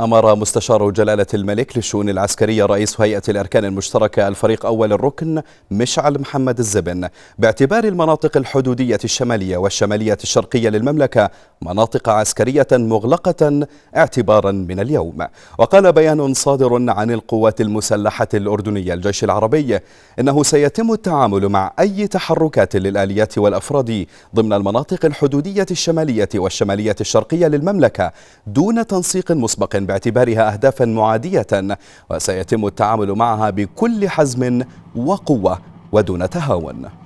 أمر مستشار جلالة الملك للشؤون العسكرية رئيس هيئة الأركان المشتركة الفريق أول الركن مشعل محمد الزبن باعتبار المناطق الحدودية الشمالية والشمالية الشرقية للمملكة مناطق عسكرية مغلقة اعتبارا من اليوم وقال بيان صادر عن القوات المسلحة الأردنية الجيش العربي إنه سيتم التعامل مع أي تحركات للآليات والأفراد ضمن المناطق الحدودية الشمالية والشمالية الشرقية للمملكة دون تنسيق مسبق باعتبارها أهدافا معادية وسيتم التعامل معها بكل حزم وقوة ودون تهاون